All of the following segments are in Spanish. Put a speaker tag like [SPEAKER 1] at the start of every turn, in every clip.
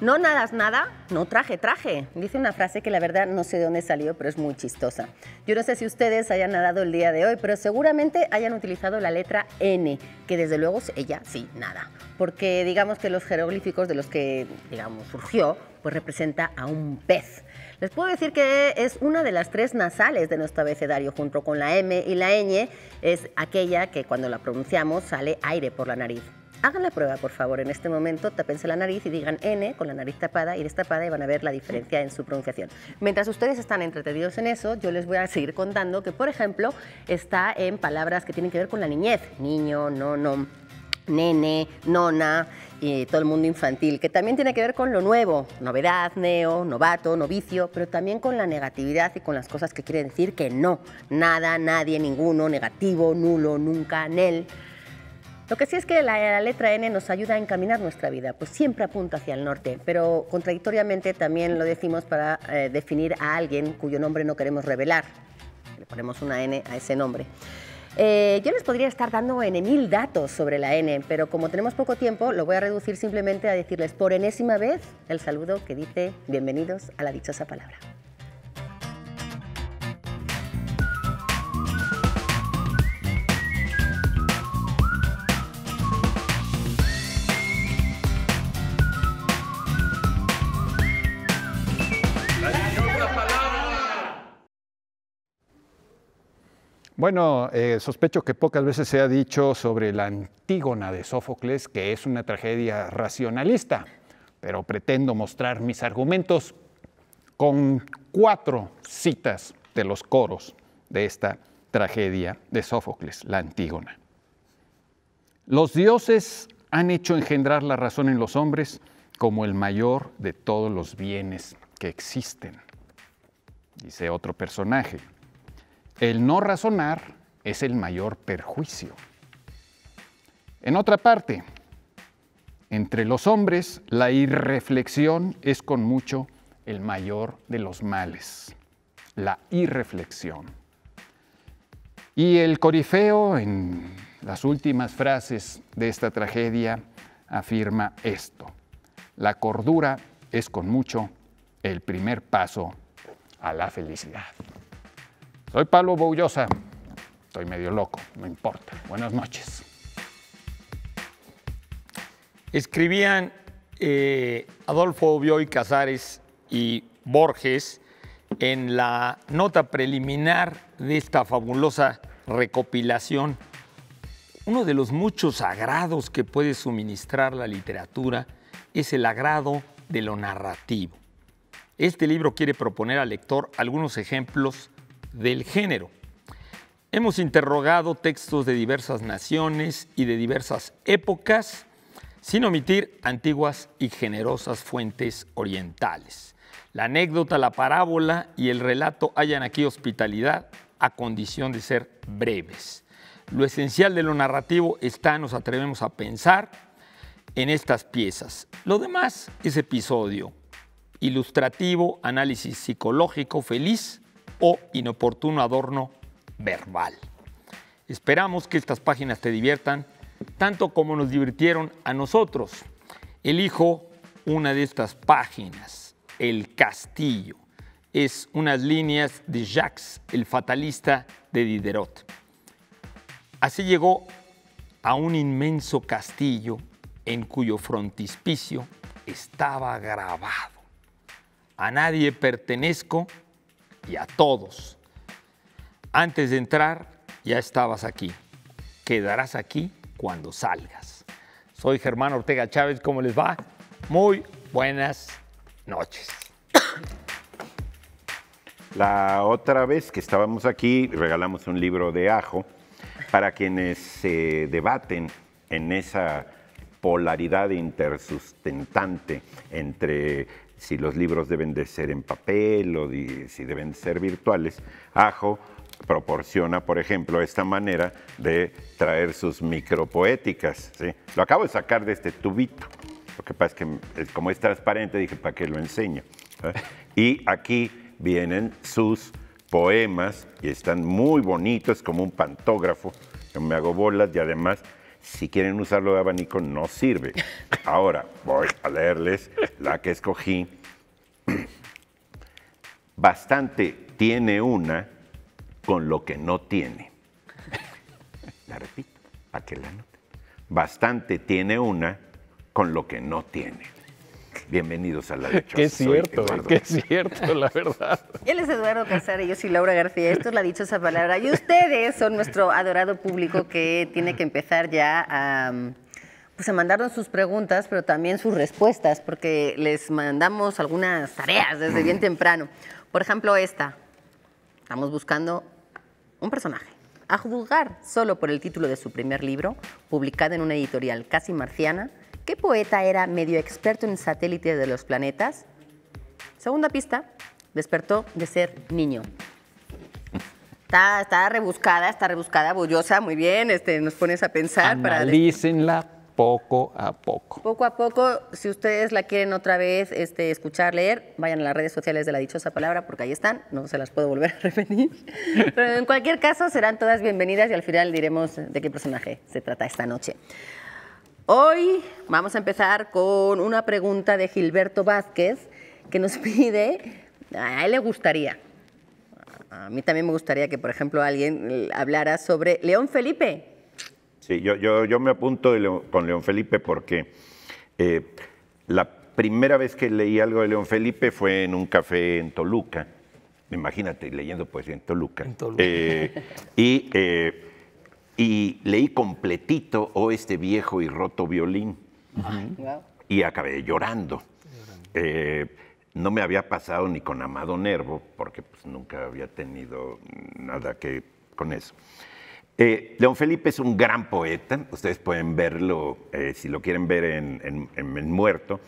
[SPEAKER 1] No nadas nada, no traje traje. Dice una frase que la verdad no sé de dónde salió, pero es muy chistosa. Yo no sé si ustedes hayan nadado el día de hoy, pero seguramente hayan utilizado la letra N, que desde luego ella sí nada. Porque digamos que los jeroglíficos de los que, digamos, surgió, pues representa a un pez. Les puedo decir que es una de las tres nasales de nuestro abecedario, junto con la M y la ñ, es aquella que cuando la pronunciamos sale aire por la nariz. Hagan la prueba, por favor, en este momento, tapense la nariz y digan N con la nariz tapada y destapada y van a ver la diferencia en su pronunciación. Mientras ustedes están entretenidos en eso, yo les voy a seguir contando que, por ejemplo, está en palabras que tienen que ver con la niñez. Niño, no, no, nene, nona y todo el mundo infantil, que también tiene que ver con lo nuevo, novedad, neo, novato, novicio, pero también con la negatividad y con las cosas que quiere decir que no, nada, nadie, ninguno, negativo, nulo, nunca, nel. Lo que sí es que la, letra N nos ayuda a encaminar nuestra vida, pues siempre apunta hacia el norte, pero contradictoriamente también lo decimos para eh, definir a alguien cuyo nombre no queremos revelar. Le ponemos una N a ese nombre. Eh, yo les podría estar dando N mil datos sobre la N, pero como tenemos poco tiempo, lo voy a reducir simplemente a decirles por enésima vez el saludo que dice bienvenidos a la dichosa palabra.
[SPEAKER 2] Bueno, eh, sospecho que pocas veces se ha dicho sobre la Antígona de Sófocles que es una tragedia racionalista, pero pretendo mostrar mis argumentos con cuatro citas de los coros de esta tragedia de Sófocles, la Antígona. Los dioses han hecho engendrar la razón en los hombres como el mayor de todos los bienes que existen, dice otro personaje. El no razonar es el mayor perjuicio. En otra parte, entre los hombres, la irreflexión es con mucho el mayor de los males, la irreflexión. Y el corifeo en las últimas frases de esta tragedia afirma esto, la cordura es con mucho el primer paso a la felicidad. Soy Pablo Boullosa. Estoy medio loco, no importa. Buenas noches.
[SPEAKER 3] Escribían eh, Adolfo Bioy Casares y Borges en la nota preliminar de esta fabulosa recopilación. Uno de los muchos agrados que puede suministrar la literatura es el agrado de lo narrativo. Este libro quiere proponer al lector algunos ejemplos del género. Hemos interrogado textos de diversas naciones y de diversas épocas, sin omitir antiguas y generosas fuentes orientales. La anécdota, la parábola y el relato hallan aquí hospitalidad a condición de ser breves. Lo esencial de lo narrativo está, nos atrevemos a pensar, en estas piezas. Lo demás es episodio, ilustrativo, análisis psicológico, feliz o inoportuno adorno verbal. Esperamos que estas páginas te diviertan tanto como nos divirtieron a nosotros. Elijo una de estas páginas, El Castillo. Es unas líneas de Jacques, el fatalista de Diderot. Así llegó a un inmenso castillo en cuyo frontispicio estaba grabado. A nadie pertenezco y a todos. Antes de entrar, ya estabas aquí. Quedarás aquí cuando salgas. Soy Germán Ortega Chávez, ¿cómo les va? Muy buenas noches.
[SPEAKER 4] La otra vez que estábamos aquí, regalamos un libro de ajo para quienes se debaten en esa polaridad intersustentante entre si los libros deben de ser en papel o si deben ser virtuales. Ajo proporciona, por ejemplo, esta manera de traer sus micropoéticas. Lo acabo de sacar de este tubito. Lo que pasa es que como es transparente, dije, ¿para qué lo enseño? ¿Ah? Y aquí vienen sus poemas y están muy bonitos, como un pantógrafo. Yo me hago bolas y además si quieren usarlo de abanico, no sirve. Ahora voy a leerles la que escogí. Bastante tiene una con lo que no tiene. La repito, para que la noten. Bastante tiene una con lo que no tiene. Bienvenidos a la dichosa. Qué es cierto, es
[SPEAKER 2] cierto, la verdad.
[SPEAKER 1] Él es Eduardo Casar y yo soy Laura García. Esto es la esa palabra. Y ustedes son nuestro adorado público que tiene que empezar ya a. Pues se mandarnos sus preguntas, pero también sus respuestas, porque les mandamos algunas tareas desde bien temprano. Por ejemplo, esta. Estamos buscando un personaje. A juzgar solo por el título de su primer libro, publicado en una editorial casi marciana, ¿Qué poeta era medio experto en satélites de los planetas? Segunda pista, despertó de ser niño. Está, está rebuscada, está rebuscada, bullosa, muy bien, este, nos pones a pensar. Analícenla
[SPEAKER 2] poco a
[SPEAKER 1] poco. Poco a poco, si ustedes la quieren otra vez este, escuchar, leer, vayan a las redes sociales de la dichosa palabra, porque ahí están, no se las puedo volver a repetir. Pero en cualquier caso, serán todas bienvenidas y al final diremos de qué personaje se trata esta noche. Hoy vamos a empezar con una pregunta de Gilberto Vázquez que nos pide, a él le gustaría, a mí también me gustaría que, por ejemplo, alguien hablara sobre León Felipe.
[SPEAKER 4] Sí, yo, yo, yo me apunto con León Felipe porque eh, la primera vez que leí algo de León Felipe fue en un café en Toluca. Imagínate, leyendo poesía en Toluca. En Toluca. Eh, y eh, y leí completito O oh, este viejo y roto violín. Y acabé llorando. Eh, no me había pasado ni con Amado Nervo, porque pues, nunca había tenido nada que con eso. Eh, León Felipe es un gran poeta, ustedes pueden verlo, eh, si lo quieren ver en, Muerto,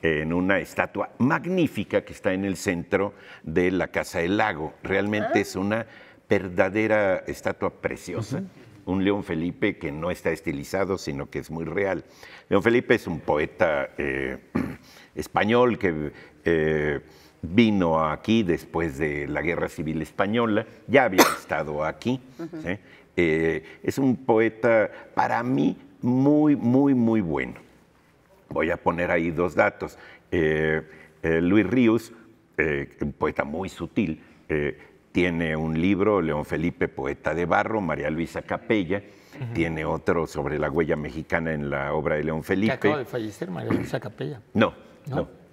[SPEAKER 4] en una estatua magnífica que está en el centro de la Casa del Lago. Realmente ah. es una verdadera estatua preciosa un León Felipe que no está estilizado, sino que es muy real. León Felipe es un poeta eh, español que eh, vino aquí después de la Guerra Civil Española, ya había estado aquí. Eh, es un poeta, para mí, muy, muy, muy bueno. Voy a poner ahí dos datos. Luis Ríos, un poeta muy sutil, tiene un libro, León Felipe, Poeta de Barro, María Luisa Capella, tiene otro sobre la huella mexicana en la obra de León Felipe. ¿Que acaba de
[SPEAKER 3] fallecer María Luisa Capella?
[SPEAKER 4] no. no.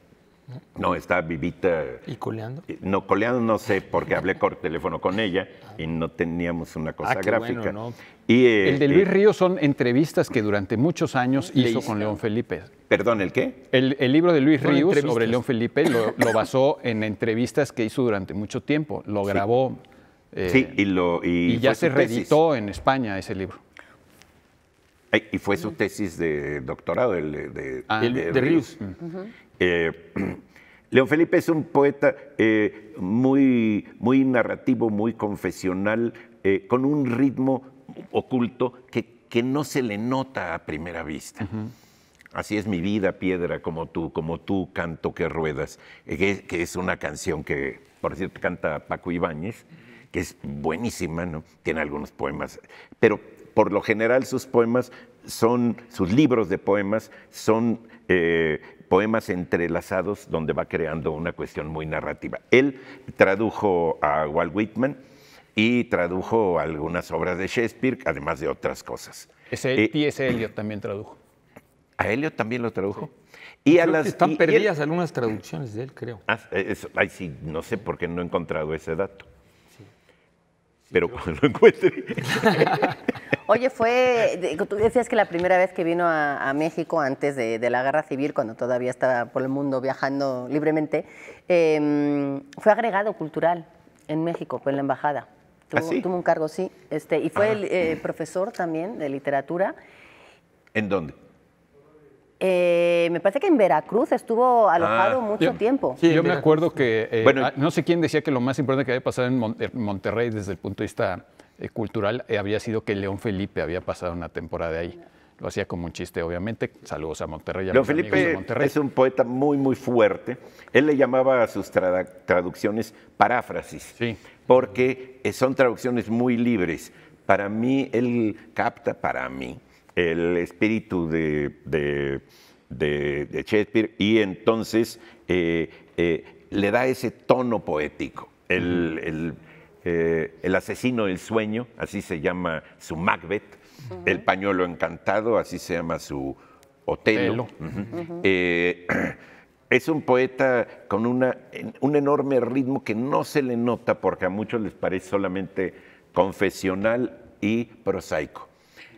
[SPEAKER 4] No, está vivita. ¿Y coleando? Eh, no, coleando no sé, porque hablé por teléfono con ella y no teníamos una cosa ah, gráfica. Bueno, ¿no?
[SPEAKER 2] y, el de Luis eh, Ríos son entrevistas que durante muchos años hizo, con León Felipe. ¿Perdón, el qué? El, libro de Luis Ríos sobre León Felipe lo, basó en entrevistas que hizo durante mucho tiempo. Lo grabó. Eh,
[SPEAKER 4] y, y ya se reeditó
[SPEAKER 2] en España ese libro.
[SPEAKER 4] Y fue su tesis de doctorado, el de, ah, Rius. Eh, León Felipe es un poeta eh, muy, muy narrativo, muy confesional, eh, con un ritmo oculto que, que, no se le nota a primera vista. Así es mi vida, piedra, como tú, como tú, canto que ruedas, que, es una canción que, por cierto, canta Paco Ibáñez, que es buenísima, ¿no? Tiene algunos poemas, pero por lo general sus poemas son, sus libros de poemas son eh, poemas entrelazados donde va creando una cuestión muy narrativa. Él tradujo a Walt Whitman y tradujo algunas obras de Shakespeare, además de otras cosas.
[SPEAKER 2] Y Ese, eh, T.S. Eliot también tradujo.
[SPEAKER 4] ¿A Eliot también lo tradujo? Y a las, están perdidas
[SPEAKER 2] algunas traducciones de él, creo.
[SPEAKER 4] Ah, eso, sí, no sé por qué no he encontrado ese dato pero cuando lo encuentre.
[SPEAKER 1] Oye, fue, tú decías que la primera vez que vino a, México antes de, la guerra civil, cuando todavía estaba por el mundo viajando libremente, em, fue agregado cultural en México, fue en la embajada. ¿Ah, tuvo, un cargo, sí, este, y fue ah. eh, profesor también de literatura. ¿En dónde? Eh, me parece que en Veracruz estuvo alojado ah, mucho tiempo. Sí, yo me
[SPEAKER 4] acuerdo
[SPEAKER 2] que eh, bueno, ah, no sé quién decía que lo más importante que había pasado en Monterrey desde el punto de vista eh, cultural había sido que León Felipe había pasado una temporada ahí. Lo hacía como un chiste, obviamente. Saludos a Monterrey. León Felipe Monterrey. es
[SPEAKER 4] un poeta muy, muy fuerte. Él le llamaba a sus traducciones paráfrasis, sí. porque son traducciones muy libres. Para mí, él capta para mí el espíritu de, Shakespeare y entonces eh, eh, le da ese tono poético. Eh, el, asesino del sueño, así se llama su Macbeth, el pañuelo encantado, así se llama su Otelo. es un poeta con una, un enorme ritmo que no se le nota porque a muchos les parece solamente confesional y prosaico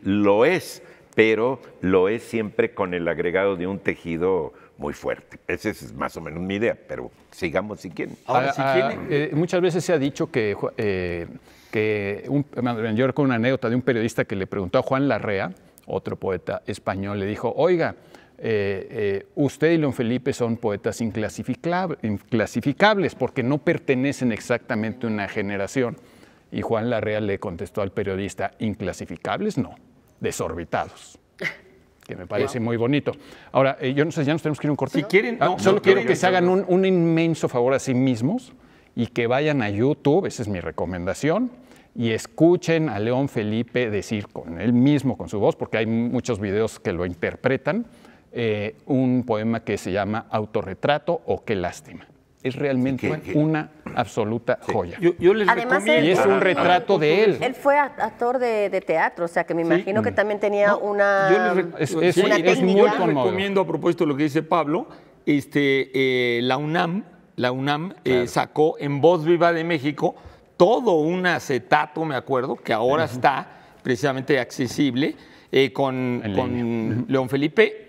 [SPEAKER 4] lo es, pero lo es siempre con el agregado de un tejido muy fuerte. Esa es más o menos mi idea, pero sigamos si quieren. Ahora, si ah,
[SPEAKER 2] eh, muchas veces se ha dicho que, eh, que un, yo recuerdo una anécdota de un periodista que le preguntó a Juan Larrea, otro poeta español, le dijo, oiga, eh, usted y León Felipe son poetas inclasificables porque no pertenecen exactamente a una generación. Y Juan Larrea le contestó al periodista, inclasificables no desorbitados que me parece muy bonito. Ahora, eh, yo no sé, ya nos tenemos que ir un corte. quieren, ah, solo quiero que se hagan un, inmenso favor a sí mismos y que vayan a YouTube, esa es mi recomendación, y escuchen a León Felipe decir con él mismo, con su voz, porque hay muchos videos que lo interpretan, eh, un poema que se llama Autorretrato o Qué lástima es realmente una absoluta joya. Yo,
[SPEAKER 1] y es un retrato de él. Él fue actor de, teatro, o sea que me imagino que mm. también tenía una. Yo yo recomiendo,
[SPEAKER 3] a propósito lo que dice Pablo, este, eh, la UNAM, la UNAM eh, sacó en Voz Viva de México todo un acetato, me acuerdo, que ahora está precisamente accesible eh, con León Felipe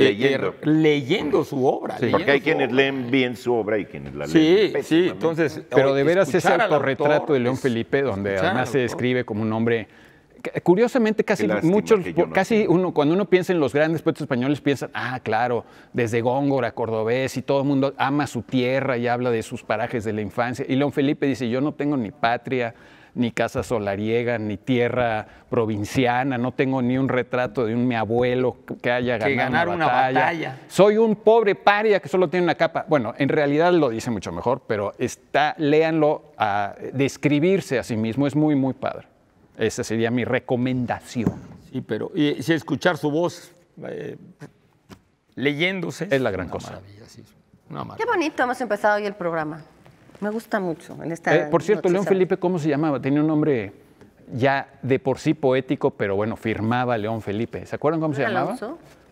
[SPEAKER 4] eh, eh, leyendo. leyendo su obra. Sí, porque hay quienes leen bien su obra y quienes la leen. Sí, sí, entonces. Pero de veras ese autorretrato
[SPEAKER 2] de León Felipe, donde además se describe como un hombre Curiosamente, casi muchos, casi uno, cuando uno piensa en los grandes poetas españoles, piensan, ah, claro, desde Góngora, Cordobés, y todo el mundo ama su tierra y habla de sus parajes de la infancia. Y León Felipe dice, yo no tengo ni patria, ni casa solariega, ni tierra provinciana, no tengo ni un retrato de un mi abuelo que haya ganado una batalla. Soy un pobre paria que solo tiene una capa. Bueno, en realidad lo dice mucho mejor, pero está, léanlo, a describirse a sí mismo es muy, muy padre. Esa sería mi recomendación. Sí, pero y, si escuchar su voz eh, leyéndose. Es la gran cosa. Qué
[SPEAKER 1] bonito hemos empezado hoy el programa. Me gusta mucho. En esta eh, por cierto, León Felipe,
[SPEAKER 2] ¿cómo se llamaba? Tenía un nombre ya de por sí poético, pero bueno, firmaba León Felipe. ¿Se acuerdan cómo se llamaba?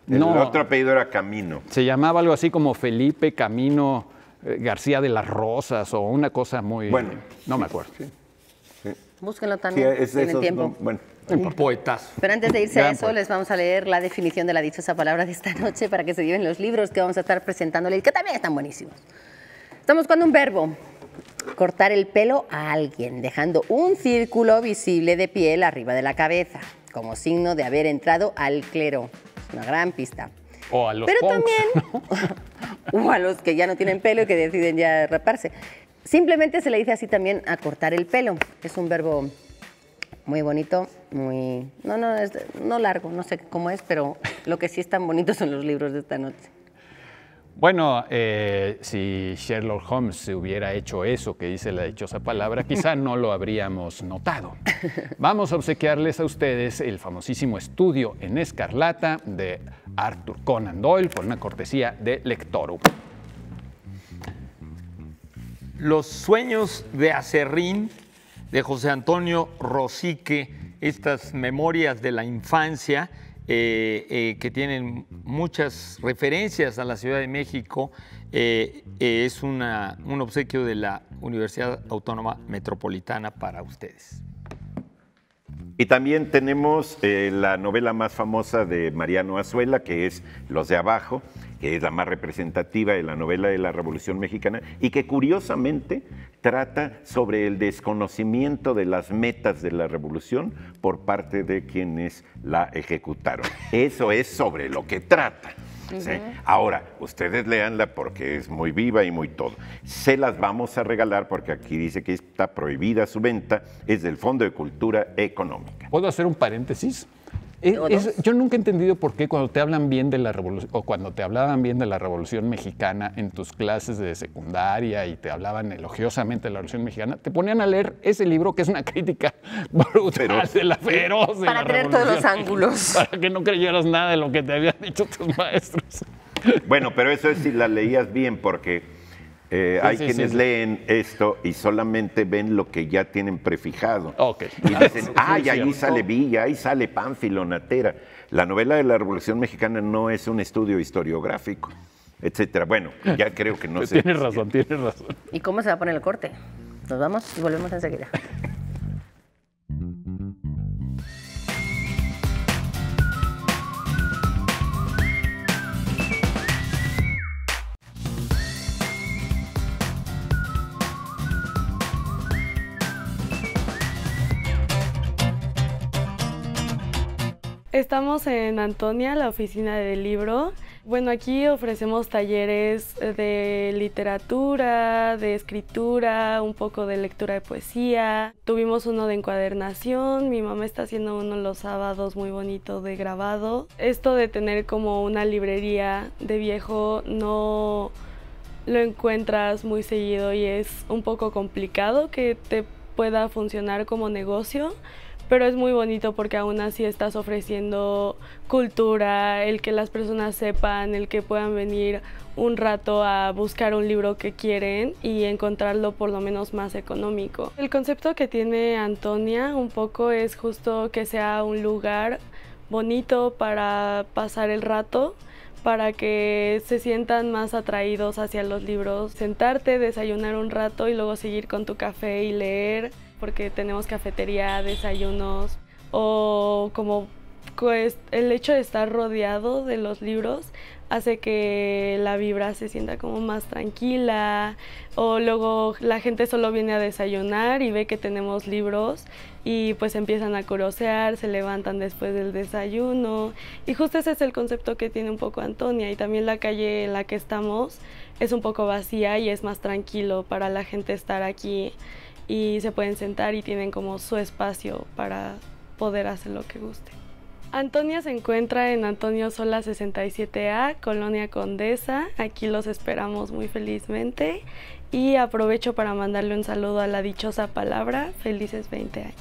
[SPEAKER 2] No. El otro apellido era Camino. Se llamaba algo así como Felipe Camino eh, García de las Rosas o una cosa muy. Bueno. No me acuerdo. Sí,
[SPEAKER 1] Búsquenlo también. Es el tiempo.
[SPEAKER 2] bueno. Un poetazo. Pero antes de irse a eso, les
[SPEAKER 1] vamos a leer la definición de la dichosa palabra de esta noche para que se lleven los libros que vamos a estar presentándoles, que también están buenísimos. Estamos con un verbo cortar el pelo a alguien, dejando un círculo visible de piel arriba de la cabeza, como signo de haber entrado al clero. Es una gran pista. O a los Pero también, o a los que ya no tienen pelo y que deciden ya raparse. Simplemente se le dice así también a cortar el pelo. Es un verbo muy bonito, muy... No, no, es, no largo, no sé cómo es, pero lo que sí es tan bonito son los libros de esta noche.
[SPEAKER 2] Bueno, eh, si Sherlock Holmes se hubiera hecho eso que dice la dichosa palabra, quizá no lo habríamos notado. Vamos a obsequiarles a ustedes el famosísimo estudio en escarlata de Arthur Conan Doyle por una cortesía de lectoro.
[SPEAKER 3] Los sueños de Acerrín de José Antonio Rosique, estas memorias de la infancia, eh, eh, que tienen muchas referencias a la Ciudad de México. Eh, es un obsequio de la Universidad Autónoma Metropolitana para ustedes.
[SPEAKER 4] Y también tenemos la novela más famosa de Mariano Azuela, que es Los de Abajo, que es la más representativa de la novela de la Revolución Mexicana y que curiosamente trata sobre el desconocimiento de las metas de la revolución por parte de quienes la ejecutaron. Eso es sobre lo que trata. Ahora, ustedes leanla porque es muy viva y muy todo. Se las vamos a regalar porque aquí dice que está prohibida su venta, es del Fondo de Cultura Económica.
[SPEAKER 2] ¿Puedo hacer un paréntesis? yo nunca he entendido por qué cuando te hablan bien de la revolución, o cuando te hablaban bien de la revolución mexicana en tus clases de secundaria y te hablaban elogiosamente de la revolución mexicana, te ponían a leer ese libro que es una crítica brutal de la feroz. para tener todos los ángulos. Para que no creyeras nada de lo que te habían dicho tus maestros. Bueno,
[SPEAKER 4] pero eso es si la leías bien, porque
[SPEAKER 2] eh, hay quienes leen
[SPEAKER 4] esto y solamente ven lo que ya tienen prefijado.
[SPEAKER 2] Y ah, dicen, ay, ahí sale
[SPEAKER 4] Villa, ahí sale Pánfilo, Natera. La novela de la Revolución Mexicana no es un estudio historiográfico, etcétera. Bueno, ya creo que no sé. Tienes razón,
[SPEAKER 2] tienes
[SPEAKER 1] razón. ¿Y cómo se va a poner el corte? Nos vamos y volvemos enseguida.
[SPEAKER 5] Estamos en Antonia, la oficina del libro. Bueno, aquí ofrecemos talleres de literatura, de escritura, un poco de lectura de poesía. Tuvimos uno de encuadernación, mi mamá está haciendo uno los sábados muy bonito de grabado. Esto de tener como una librería de viejo no lo encuentras muy seguido y es un poco complicado que te pueda funcionar como negocio pero es muy bonito porque aún así estás ofreciendo cultura, el que las personas sepan, el que puedan venir un rato a buscar un libro que quieren y encontrarlo por lo menos más económico. El concepto que tiene Antonia un poco es justo que sea un lugar bonito para pasar el rato para que se sientan más atraídos hacia los libros, sentarte, desayunar un rato y luego seguir con tu café y leer porque tenemos cafetería, desayunos o como pues, el hecho de estar rodeado de los libros hace que la vibra se sienta como más tranquila o luego la gente solo viene a desayunar y ve que tenemos libros y pues empiezan a curiosear, se levantan después del desayuno y justo ese es el concepto que tiene un poco Antonia y también la calle en la que estamos es un poco vacía y es más tranquilo para la gente estar aquí y se pueden sentar y tienen como su espacio para poder hacer lo que guste. Antonia se encuentra en Antonio Sola 67A, Colonia Condesa. Aquí los esperamos muy felizmente y aprovecho para mandarle un saludo a la dichosa palabra. Felices 20 años.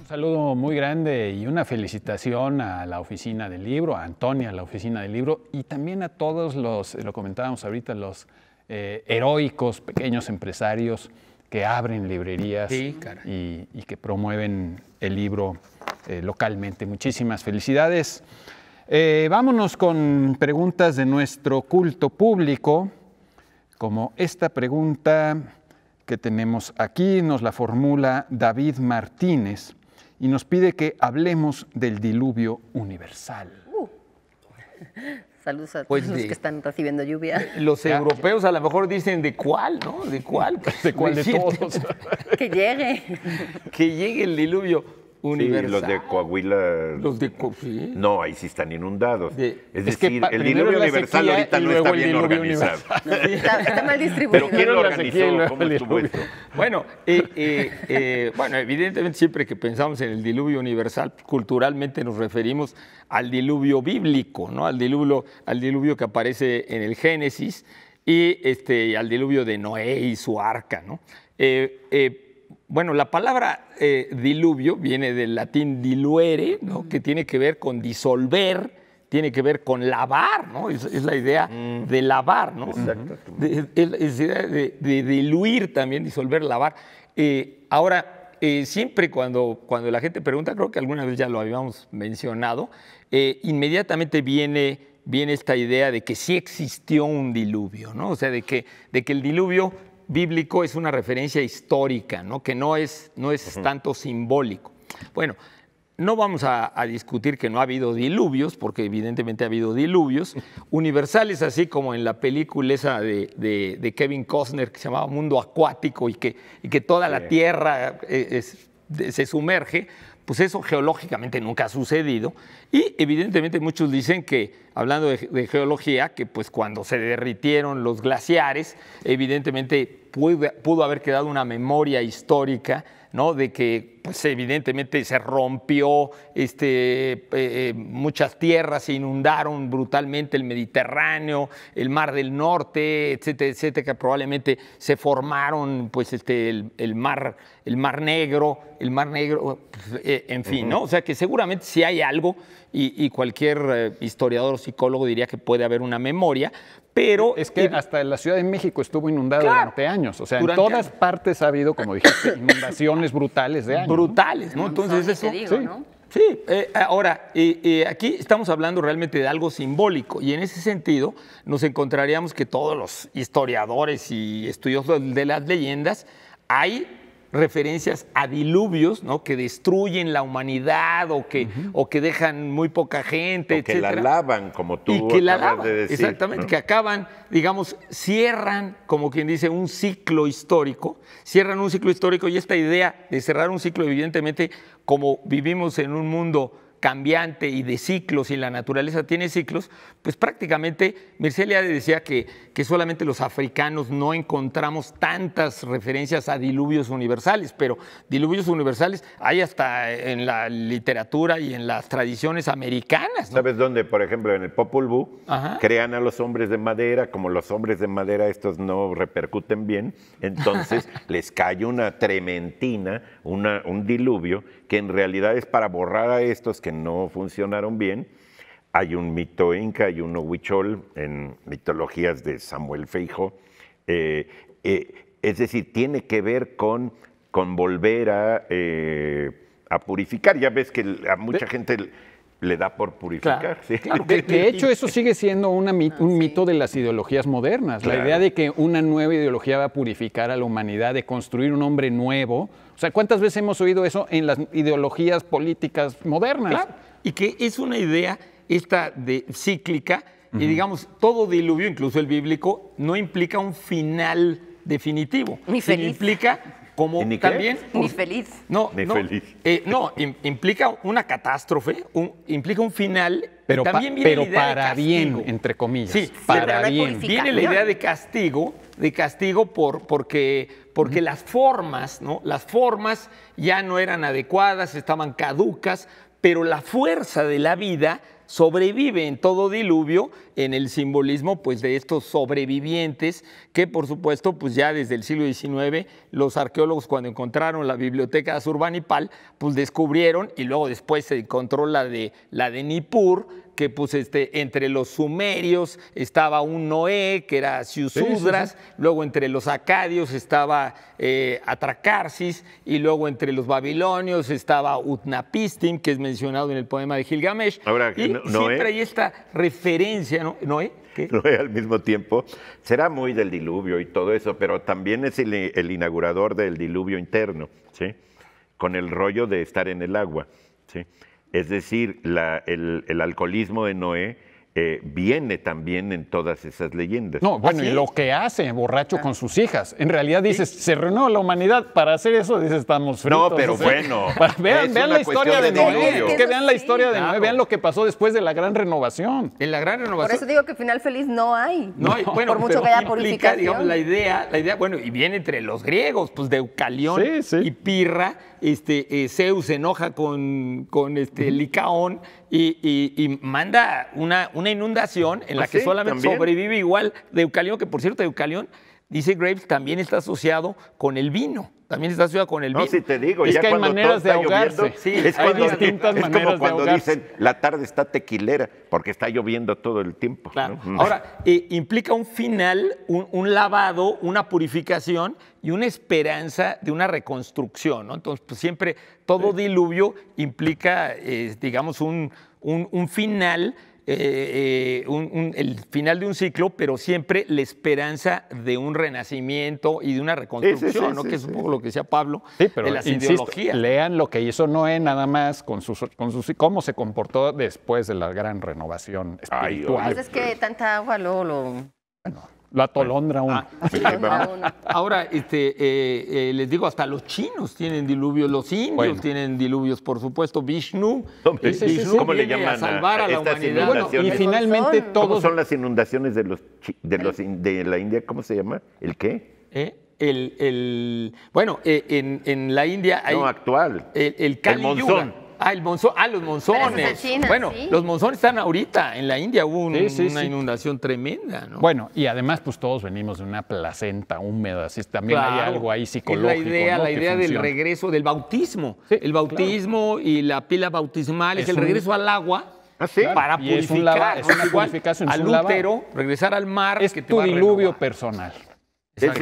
[SPEAKER 2] Un saludo muy grande y una felicitación a la oficina del libro, a Antonia, la oficina del libro y también a todos los, lo comentábamos ahorita, los eh, heroicos pequeños empresarios que abren librerías y, que promueven el libro eh, localmente. Muchísimas felicidades. Eh, vámonos con preguntas de nuestro culto público, como esta pregunta que tenemos aquí, nos la formula David Martínez y nos pide que hablemos del diluvio universal.
[SPEAKER 1] Uh. Saludos a pues todos los que están recibiendo lluvia.
[SPEAKER 2] Los europeos a lo mejor dicen de
[SPEAKER 3] cuál,
[SPEAKER 1] ¿no?
[SPEAKER 4] ¿De cuál? Pues, ¿De cuál de
[SPEAKER 1] todos? que llegue.
[SPEAKER 4] que llegue el diluvio. Sí, los de Coahuila. Eh, no, ahí sí están inundados. es, decir, el diluvio universal ahorita no está bien organizado. Está, mal distribuido. Pero
[SPEAKER 1] ¿quién lo organizó? ¿Cómo
[SPEAKER 3] Bueno, eh, eh, bueno, evidentemente siempre que pensamos en el diluvio universal, culturalmente nos referimos al diluvio bíblico, ¿no? Al diluvio, al diluvio que aparece en el Génesis y este, al diluvio de Noé y su arca, ¿no? Bueno, la palabra eh, diluvio viene del latín diluere, ¿no? que tiene que ver con disolver, tiene que ver con lavar, ¿no? Es, la idea mm. de lavar, ¿no? De, es la idea de, diluir también, disolver, lavar. Eh, ahora, eh, siempre cuando, cuando la gente pregunta, creo que alguna vez ya lo habíamos mencionado, inmediatamente viene viene esta idea de que sí existió un diluvio, ¿no? O sea, de que, de que el diluvio bíblico es una referencia histórica, ¿no? que no es, no es tanto simbólico. Bueno, no vamos a, discutir que no ha habido diluvios, porque evidentemente ha habido diluvios universales, así como en la película esa de, Kevin Costner que se llamaba Mundo Acuático y que, que toda la Tierra eh, se sumerge pues eso geológicamente nunca ha sucedido. Y evidentemente muchos dicen que, hablando de, geología, que pues cuando se derritieron los glaciares, evidentemente pudo, pudo haber quedado una memoria histórica, ¿no? De que pues evidentemente se rompió, este, eh, eh, muchas tierras se inundaron brutalmente, el Mediterráneo, el Mar del Norte, etcétera, etcétera, que probablemente se formaron, pues este, el, mar, el Mar Negro, el Mar Negro, pues, eh, en fin, ¿no? O sea que seguramente sí hay algo y, cualquier historiador o
[SPEAKER 2] psicólogo diría que puede haber una memoria, pero es que hasta la Ciudad de México estuvo inundada durante años, o sea, en todas partes ha habido, como dijiste, inundaciones brutales de años. Brutales,
[SPEAKER 3] ¿no? Entonces eso... sí. Eh, ahora, aquí estamos hablando realmente de algo simbólico y en ese sentido nos encontraríamos que todos los historiadores y estudiosos de las leyendas hay referencias a diluvios, ¿no? Que destruyen la humanidad o que, o que dejan muy poca gente, Que la
[SPEAKER 4] lavan, como tú y que la lavan, Exactamente, que
[SPEAKER 3] acaban, digamos, cierran, como quien dice, un ciclo histórico, cierran un ciclo histórico y esta idea de cerrar un ciclo, evidentemente, como vivimos en un mundo cambiante y de ciclos y la naturaleza tiene ciclos, pues prácticamente Mircea decía que, que solamente los africanos no encontramos tantas referencias a diluvios universales, pero diluvios universales hay hasta en la
[SPEAKER 4] literatura
[SPEAKER 3] y en las tradiciones americanas. ¿Sabes
[SPEAKER 4] dónde? Por ejemplo, en el Popol crean a los hombres de madera, como los hombres de madera estos no repercuten bien, entonces les cae una trementina, una, un diluvio que en realidad es para borrar a estos que no funcionaron bien. Hay un mito inca, hay uno huichol en mitologías de Samuel Feijo. Eh, eh, es decir, tiene que ver con, con volver a, eh, a purificar. Ya ves que a mucha gente le da por purificar. Ah, de, hecho,
[SPEAKER 2] eso sigue siendo un ah, mito de las ideologías modernas. La idea de que una nueva ideología va a purificar a la humanidad, de construir un hombre nuevo. O sea, ¿cuántas veces hemos oído eso en las ideologías políticas modernas? Y que es una idea esta de
[SPEAKER 3] cíclica, y digamos, todo diluvio, incluso el bíblico, no implica un final definitivo. Ni feliz. Implica como también... Ni feliz. No, Ni feliz. Eh, no, implica una catástrofe, implica un final pero, pa, pero para bien, entre comillas. Sí, para bien. Viene la idea de castigo, de castigo por, porque, porque las formas, ¿no? Las formas ya no eran adecuadas, estaban caducas, pero la fuerza de la vida sobrevive en todo diluvio en el simbolismo pues, de estos sobrevivientes que por supuesto pues, ya desde el siglo XIX los arqueólogos cuando encontraron la biblioteca de Surbanipal pues descubrieron y luego después se encontró la de, la de Nippur, que pues este, entre los sumerios estaba un Noé, que era Siusudras, luego entre los acadios estaba eh, Atracarsis, y luego entre los babilonios estaba Utnapistim, que es mencionado en el poema de Gilgamesh. Ahora, y siempre hay esta
[SPEAKER 4] referencia, ¿no? Noé. Noé al mismo tiempo será muy del diluvio y todo eso, pero también es el, el inaugurador del diluvio interno, ¿sí? Con el rollo de estar en el agua, ¿sí? Es decir, el, el alcoholismo de Noé eh, viene también en todas esas leyendas. No, bueno, y lo
[SPEAKER 2] que hace borracho ah. con sus hijas. En realidad dices, se renueva la humanidad para hacer eso, dices, estamos fritos. No, pero bueno. vean, la historia de, Noé. que vean la historia de vean lo que pasó después de la gran renovación. En la gran renovación. Por
[SPEAKER 1] eso digo que final feliz no hay. No hay, bueno, por mucho que haya purificación. la idea,
[SPEAKER 2] la idea,
[SPEAKER 3] bueno, y viene entre los griegos, pues Deucalión y Pirra, este, eh, Zeus se enoja con, con este, Licaón y, manda una, una, inundación en la pues que solamente sobrevive igual de Eucalión, que por cierto, Eucalión, dice Graves, también está asociado con el vino. También está ciudad con el vino. No, si te digo, es que hay maneras de ahogarse. sí, es hay cuando, distintas es como cuando dicen
[SPEAKER 4] la tarde está tequilera, porque está lloviendo todo el tiempo. Claro. Ahora,
[SPEAKER 3] implica un final, un, lavado, una purificación y una esperanza de una reconstrucción. Entonces, pues, siempre todo diluvio implica, eh, digamos, un, un, un final eh, eh el final de un ciclo, pero siempre la esperanza de un renacimiento y de una reconstrucción, que es un poco lo
[SPEAKER 2] que decía Pablo de las insisto, Lean lo que hizo Noé nada más con sus, con sus cómo se comportó después de la gran renovación espiritual. Ay, pues es
[SPEAKER 1] que tanta agua luego lo...
[SPEAKER 2] La tolondra ah, aún.
[SPEAKER 3] Ahora, este, eh, eh, les digo, hasta los chinos tienen diluvios, los indios tienen diluvios, por supuesto. Vishnu, Vishnu ¿cómo le llaman a y finalmente todos. ¿Cómo son
[SPEAKER 4] las inundaciones de los de los de la India? ¿Cómo se llama? ¿El qué?
[SPEAKER 3] Eh, el, bueno, en, la India hay. No, actual. El, el, monzón. Ah, ah, los monzones. bueno, los monzones están ahorita. En la India hubo una
[SPEAKER 2] inundación tremenda, Bueno, y además, pues todos venimos de una placenta húmeda, así también hay algo ahí psicológico. la idea, la idea del regreso, del bautismo. el
[SPEAKER 3] bautismo y la pila bautismal es, el regreso al agua. Ah, para purificar, es, al útero,
[SPEAKER 2] regresar al mar. Es que te tu diluvio personal que, te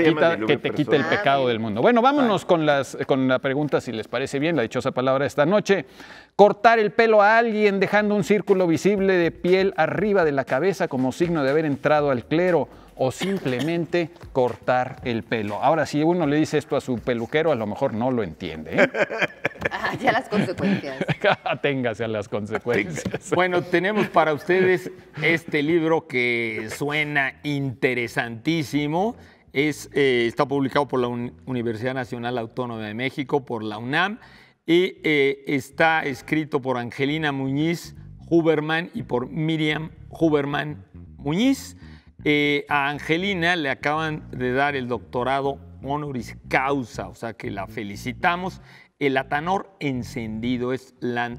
[SPEAKER 2] quite el pecado del mundo. Bueno, vámonos con, las, con la pregunta, si les parece bien, la dichosa palabra esta noche. Cortar el pelo a alguien dejando un círculo visible de piel arriba de la cabeza como signo de haber entrado al clero o simplemente cortar el pelo. Ahora, si uno le dice esto a su peluquero, a lo mejor no lo entiende. ¿eh?
[SPEAKER 1] Ah, ya las consecuencias.
[SPEAKER 2] Aténgase a las consecuencias. Bueno, tenemos para ustedes
[SPEAKER 3] este libro que suena interesantísimo. Eh, está publicado por la Universidad Nacional Autónoma de México, por la UNAM, y eh, está escrito por Angelina Muñiz Huberman y por Miriam Huberman Muñiz. Eh, a Angelina le acaban de dar el doctorado honoris causa, o sea que la felicitamos. El Atanor Encendido es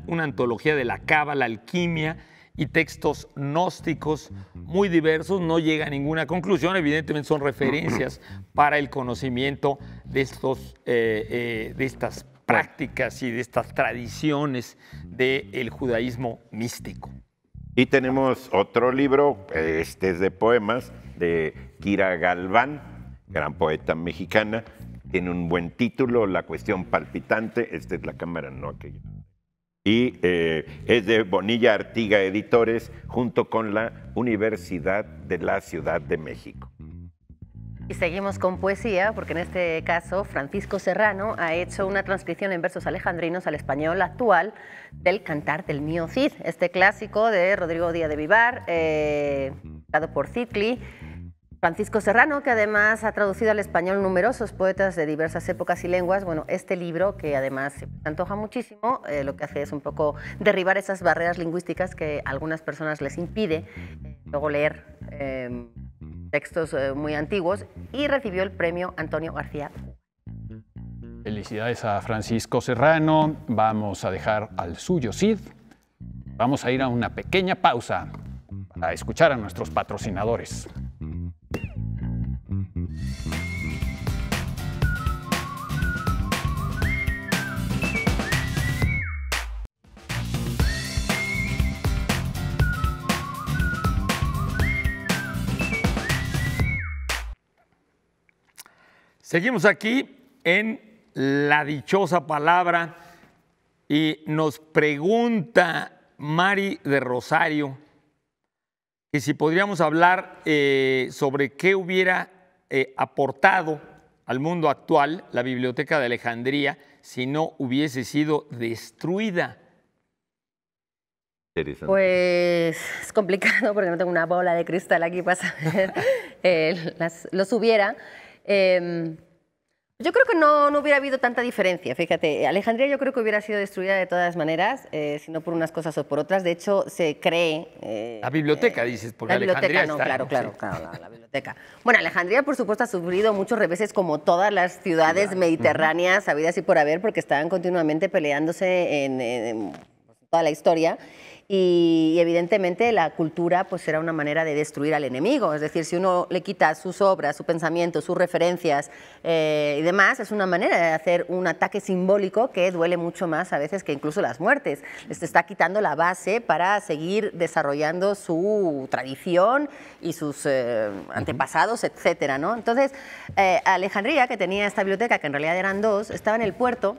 [SPEAKER 3] una antología de la cava, la alquimia, y textos gnósticos muy diversos, no llega a ninguna conclusión, evidentemente son referencias para el conocimiento de, estos, eh, eh, de estas prácticas y de estas tradiciones del judaísmo
[SPEAKER 4] místico. Y tenemos otro libro, este es de poemas, de Kira Galván, gran poeta mexicana. Tiene un buen título, La cuestión palpitante. Este es la cámara, no aquella y eh, es de Bonilla Artiga Editores junto con la Universidad de la Ciudad de México.
[SPEAKER 1] Y seguimos con poesía, porque en este caso Francisco Serrano ha hecho una transcripción en versos alejandrinos al español actual del Cantar del Mío Cid, este clásico de Rodrigo Díaz de Vivar, eh, dado por Cicli, Francisco Serrano, que además ha traducido al español numerosos poetas de diversas épocas y lenguas, bueno, este libro, que además se antoja muchísimo, eh, lo que hace es un poco derribar esas barreras lingüísticas que a algunas personas les impide eh, luego leer em, textos eh, muy antiguos, y recibió el premio Antonio García.
[SPEAKER 2] Felicidades a Francisco Serrano, vamos a dejar al suyo Cid, vamos a ir a una pequeña pausa para escuchar a nuestros patrocinadores.
[SPEAKER 3] Seguimos aquí en la dichosa palabra y nos pregunta Mari de Rosario que si podríamos hablar eh, sobre qué hubiera eh, aportado al mundo actual la Biblioteca de Alejandría si no hubiese sido destruida.
[SPEAKER 1] Pues es complicado porque no tengo una bola de cristal aquí para saber eh, los hubiera. Em, yo creo que no, no, hubiera habido tanta diferencia, fíjate. Alejandría yo creo que hubiera sido destruida de todas maneras, eh, si no por unas cosas o por otras. De hecho, se cree... Eh,
[SPEAKER 3] la biblioteca, eh, dices, por la biblioteca, Alejandría claro, claro, claro, la,
[SPEAKER 1] biblioteca. Bueno, Alejandría, por supuesto, ha sufrido muchos reveses como todas las ciudades mediterráneas, habidas y por haber, porque estaban continuamente peleándose en toda la historia y evidentemente la cultura pues era una manera de destruir al enemigo, es decir, si uno le quita sus obras, su pensamiento, sus referencias eh, y demás, es una manera de hacer un ataque simbólico que duele mucho más a veces que incluso las muertes. Se está quitando la base para seguir desarrollando su tradición y sus eh, antepasados, etcétera, ¿no? Entonces, eh, Alejandría, que tenía esta biblioteca, que en realidad eran dos, estaba en el puerto,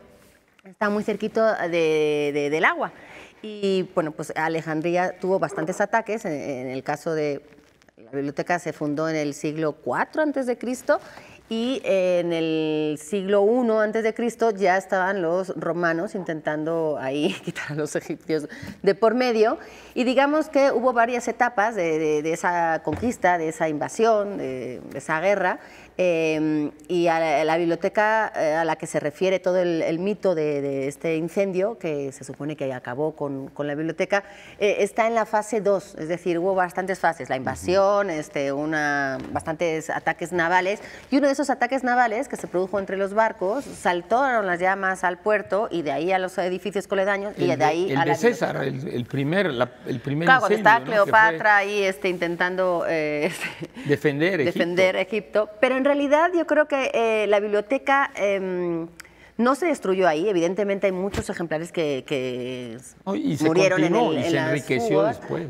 [SPEAKER 1] estaba muy cerquito del agua. Y bueno, pues Alejandría tuvo bastantes ataques. En, el caso de la biblioteca se fundó en el siglo IV antes de Cristo y en el siglo I antes de Cristo ya estaban los romanos intentando ahí quitar a los egipcios de por medio y digamos que hubo varias etapas de, esa conquista, de esa invasión, de esa guerra Em, y la, biblioteca eh, a la que se refiere todo el, mito de, este incendio, que se supone que acabó con, la biblioteca, eh, está en la fase 2, es decir, hubo bastantes fases, la invasión, este, una, bastantes ataques navales, y uno de esos ataques navales que se produjo entre los barcos, saltaron las llamas al puerto y de ahí a los edificios coledaños el, y de ahí el de César,
[SPEAKER 3] el, primer, el está Cleopatra
[SPEAKER 1] ahí este, intentando eh,
[SPEAKER 3] defender, defender
[SPEAKER 1] Egipto, pero en en realidad yo creo que eh, la biblioteca... Em, no se destruyó ahí, evidentemente hay muchos ejemplares que, murieron en el,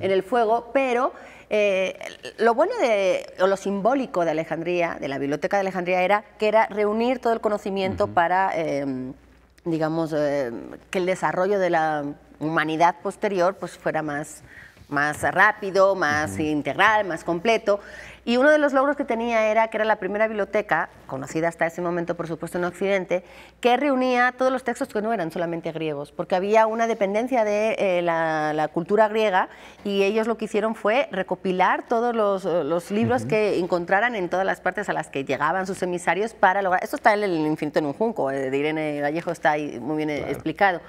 [SPEAKER 1] en, el, fuego, pero eh, lo bueno de, o lo simbólico de Alejandría, de la Biblioteca de Alejandría, era que era reunir todo el conocimiento para, em, digamos, eh, que el desarrollo de la humanidad posterior pues, fuera más, más rápido, más integral, más completo. Y uno de los logros que tenía era que era la primera biblioteca, conocida hasta ese momento, por supuesto, en Occidente, que reunía todos los textos que no eran solamente griegos, porque había una dependencia de eh, la, cultura griega y ellos lo que hicieron fue recopilar todos los, eh, libros que encontraran en todas las partes a las que llegaban sus emisarios para lograr... Esto está en el infinito en un junco, de eh, Irene Vallejo está ahí muy bien explicado.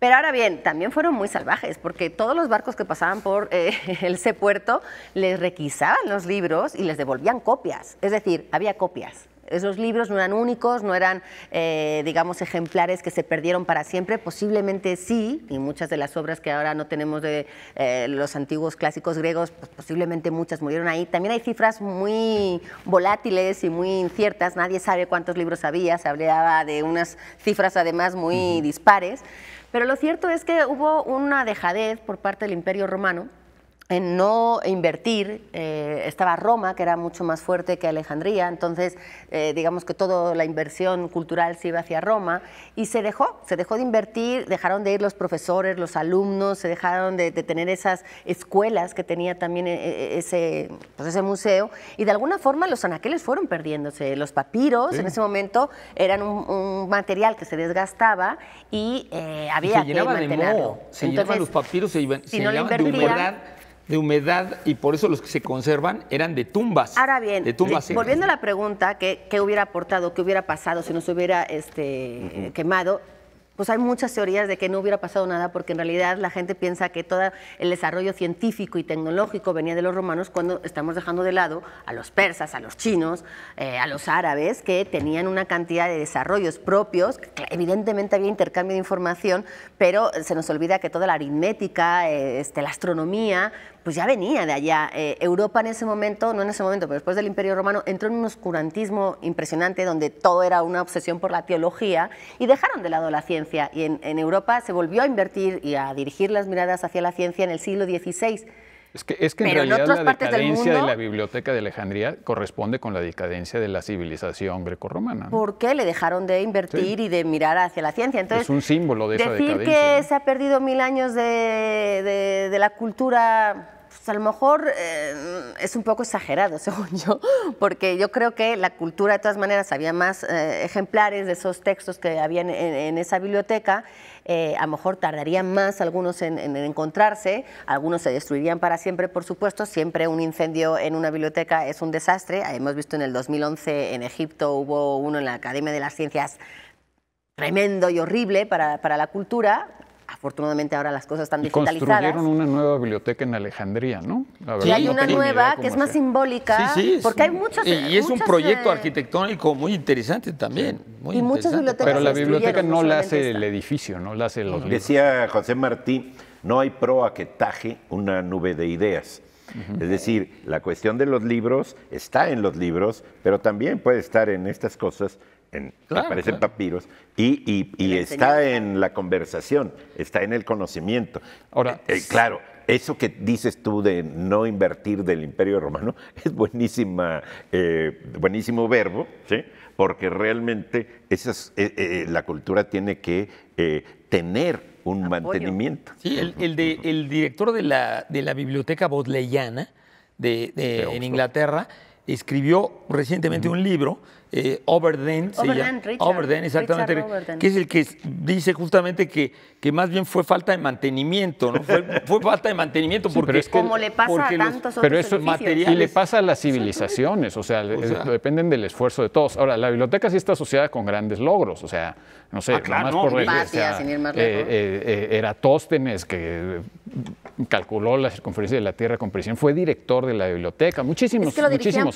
[SPEAKER 1] Pero ahora bien, también fueron muy salvajes, porque todos los barcos que pasaban por eh, el C puerto les requisaban los libros y les devolvían copias. Es decir, había copias. Esos libros no eran únicos, no eran, eh, digamos, ejemplares que se perdieron para siempre. Posiblemente sí, y muchas de las obras que ahora no tenemos de eh, los antiguos clásicos griegos, pues posiblemente muchas murieron ahí. También hay cifras muy volátiles y muy inciertas. Nadie sabe cuántos libros había. Se hablaba de unas cifras además muy dispares. Pero lo cierto es que hubo una dejadez por parte del Imperio Romano en no invertir. Eh, estaba Roma, que era mucho más fuerte que Alejandría, entonces eh, digamos que toda la inversión cultural se iba hacia Roma y se dejó, se dejó de invertir, dejaron de ir los profesores, los alumnos, se dejaron de, tener esas escuelas que tenía también eh, ese, pues ese museo y de alguna forma los anaqueles fueron perdiéndose. Los papiros en ese momento eran un, material que se desgastaba y había se que se los
[SPEAKER 3] papiros, se, iban, de humedad y por eso los que se conservan eran de tumbas. Ahora bien, eh, volviendo a
[SPEAKER 1] la pregunta, ¿qué, hubiera aportado, qué hubiera pasado si nos hubiera este, eh, quemado? Pues hay muchas teorías de que no hubiera pasado nada porque en realidad la gente piensa que todo el desarrollo científico y tecnológico venía de los romanos cuando estamos dejando de lado a los persas, a los chinos, eh, a los árabes, que tenían una cantidad de desarrollos propios. evidentemente había intercambio de información, pero se nos olvida que toda la aritmética, este, la astronomía, pues ya venía de allá. Eh, Europa en ese momento, no en ese momento, pero después del Imperio Romano, entró en un oscurantismo impresionante donde todo era una obsesión por la teología y dejaron de lado la ciencia. Y en Europa se volvió a invertir y a dirigir las miradas hacia la ciencia en el siglo XVI es
[SPEAKER 2] que, en realidad la decadencia de la biblioteca de Alejandría corresponde con la decadencia de la civilización grecorromana. romana.
[SPEAKER 1] ¿Por qué le dejaron de invertir y de mirar hacia la ciencia? Entonces, es un símbolo de esa decadencia. Decir que se ha perdido mil años de, la cultura pues a lo mejor eh, es un poco exagerado, según yo, porque yo creo que la cultura, de todas maneras, había más eh, ejemplares de esos textos que había en, esa biblioteca eh, a lo mejor tardarían más algunos en, encontrarse, algunos se destruirían para siempre, por supuesto, siempre un incendio en una biblioteca es un desastre, hemos visto en el 2011 en Egipto hubo uno en la Academia de las Ciencias tremendo y horrible para la cultura, afortunadamente ahora las cosas están digitalizadas. Construyeron
[SPEAKER 2] una nueva biblioteca en Alejandría, ¿no? hay una nueva que es más
[SPEAKER 1] simbólica, sí, sí, porque hay muchas... Y, es un proyecto eh,
[SPEAKER 2] arquitectónico muy
[SPEAKER 4] interesante también. y muchas bibliotecas Pero la biblioteca no, la hace el edificio, no la hace los Decía José Martín, no hay proa que taje una nube de ideas. Es decir, la cuestión de los libros está en los libros, pero también puede estar en estas cosas aparecen papiros, y, está en la conversación, está en el conocimiento. Ahora, eh, claro, eso que dices tú de no invertir del Imperio Romano es buenísima, eh, buenísimo verbo, ¿sí? porque realmente esas, eh, la cultura tiene que tener un mantenimiento.
[SPEAKER 3] Sí, el, de, el, director de la, de la Biblioteca Bodleiana de, en Inglaterra escribió recientemente un libro eh, Overden, exactamente, que es el que dice justamente que, que más bien
[SPEAKER 2] fue falta de mantenimiento, ¿no? fue, falta de mantenimiento porque es como le pasa a pero eso y le pasa a las civilizaciones, o sea, dependen del esfuerzo de todos. Ahora, la biblioteca sí está asociada con grandes logros, o sea, no sé, ah, más por eh, eh, eh, Eratóstenes, que calculó la circunferencia de la Tierra con precisión, fue director de la biblioteca, muchísimos,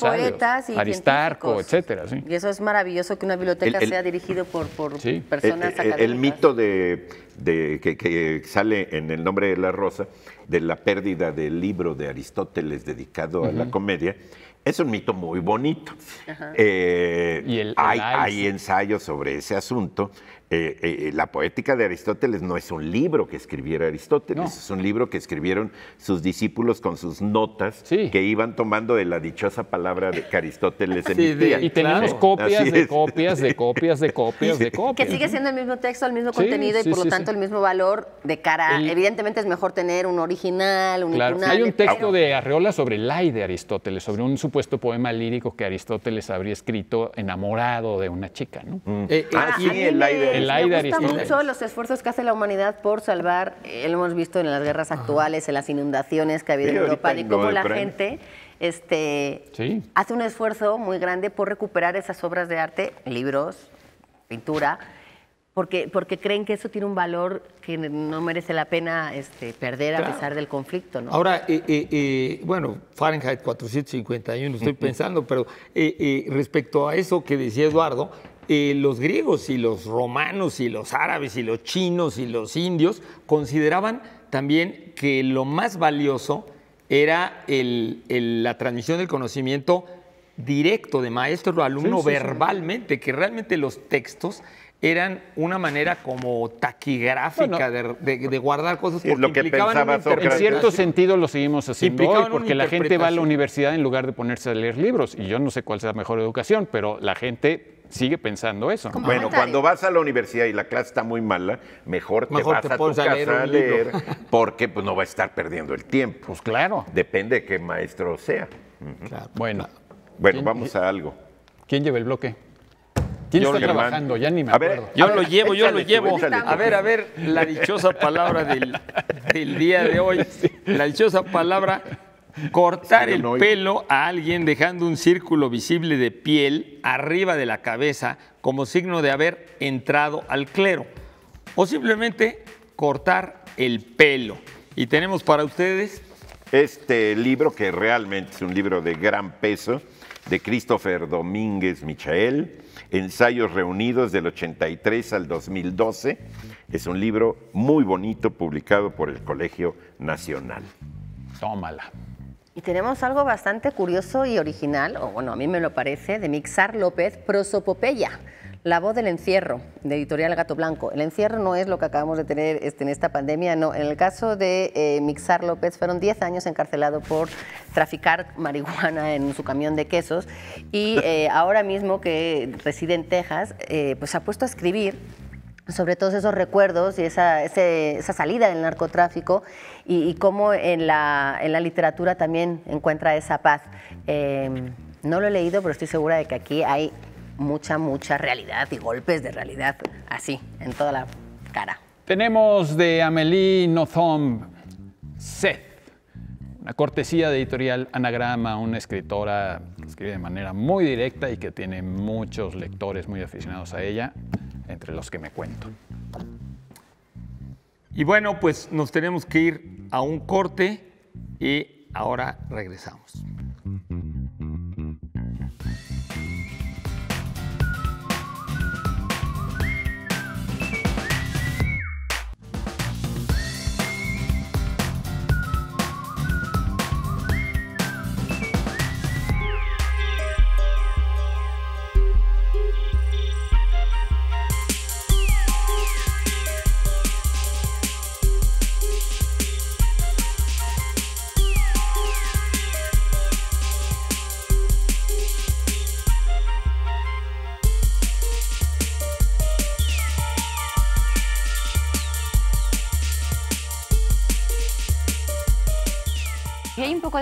[SPEAKER 2] poetas Aristarco, etcétera.
[SPEAKER 1] Y eso es maravilloso que una biblioteca sea dirigida por, por personas el, académicas. El mito
[SPEAKER 2] de, que,
[SPEAKER 4] sale en el nombre de la rosa de la pérdida del libro de Aristóteles dedicado a la comedia es un mito muy bonito. Eh, hay, hay, ensayos sobre ese asunto. Eh, eh, la poética de Aristóteles no es un libro que escribiera Aristóteles, es un libro que escribieron sus discípulos con sus notas que iban tomando de la dichosa palabra de que Aristóteles emitía. y tenemos copias, de
[SPEAKER 2] copias de copias de copias de
[SPEAKER 4] copias. Que sigue
[SPEAKER 1] siendo el mismo texto, el mismo contenido y por lo tanto el mismo valor de cara. Evidentemente es mejor tener un original, un claro. Hay un texto
[SPEAKER 2] de Arreola sobre el aire de Aristóteles, sobre un supuesto poema lírico que Aristóteles habría escrito enamorado de una chica, mm. eh, ah, me gustan mucho
[SPEAKER 1] los esfuerzos que hace la humanidad por salvar, eh, lo hemos visto en las guerras actuales, en las inundaciones que ha habido en Europa, y cómo la gente este, hace un esfuerzo muy grande por recuperar esas obras de arte, libros, pintura, porque, porque creen que eso tiene un valor que no merece la pena este, perder a pesar del conflicto.
[SPEAKER 3] Ahora, bueno, Fahrenheit 451, estoy pensando, pero respecto a eso que decía Eduardo, eh, los griegos y los romanos y los árabes y los chinos y los indios consideraban también que lo más valioso era la transmisión del conocimiento directo de maestro a alumno verbalmente, que realmente los textos eran una manera como taquigráfica de, guardar cosas porque lo que En cierto
[SPEAKER 2] sentido lo seguimos así, hoy porque la gente va a la universidad en lugar de ponerse a leer libros y yo no sé cuál sea la mejor educación, pero la gente sigue pensando eso. Bueno, cuando
[SPEAKER 4] vas a la universidad y la clase está muy mala, mejor, te vas a tu casa a leer, porque pues, no va a estar perdiendo el tiempo. Pues claro. Depende de qué maestro sea. Bueno. Bueno, vamos a algo. ¿Quién lleva el bloque? ¿Quién yo está trabajando? Ya ni me acuerdo. yo lo llevo, yo lo llevo. a ver, a ver, la dichosa
[SPEAKER 3] palabra del, del día de hoy. La dichosa palabra Cortar el pelo a alguien dejando un círculo visible de piel arriba de la cabeza como signo de haber entrado al clero. O simplemente
[SPEAKER 4] cortar el pelo. Y tenemos para ustedes este libro, que realmente es un libro de gran peso, de Christopher Domínguez Michael, Ensayos Reunidos del 83 al 2012. Es un libro muy bonito publicado por el Colegio Nacional. Tómala.
[SPEAKER 1] Y tenemos algo bastante curioso y original, o bueno, a mí me lo parece, de Mixar López, Prosopopeya. La voz del encierro, de editorial Gato Blanco. El encierro no es lo que acabamos de tener este, en esta pandemia, no. En el caso de eh, Mixar López, fueron 10 años encarcelado por traficar marihuana en su camión de quesos y eh, ahora mismo que reside en Texas, eh, pues ha puesto a escribir sobre todos esos recuerdos y esa, salida del narcotráfico y, cómo en la, literatura también encuentra esa paz. Eh, no lo he leído, pero estoy segura de que aquí hay mucha, mucha realidad y golpes de realidad así, en toda la
[SPEAKER 2] cara. Tenemos de Amélie Nothomb, Seth una cortesía de editorial Anagrama, una escritora que escribe de manera muy directa y que tiene muchos lectores muy aficionados a ella, entre los que me cuento. Y
[SPEAKER 3] bueno, pues nos tenemos que ir a un corte y ahora regresamos.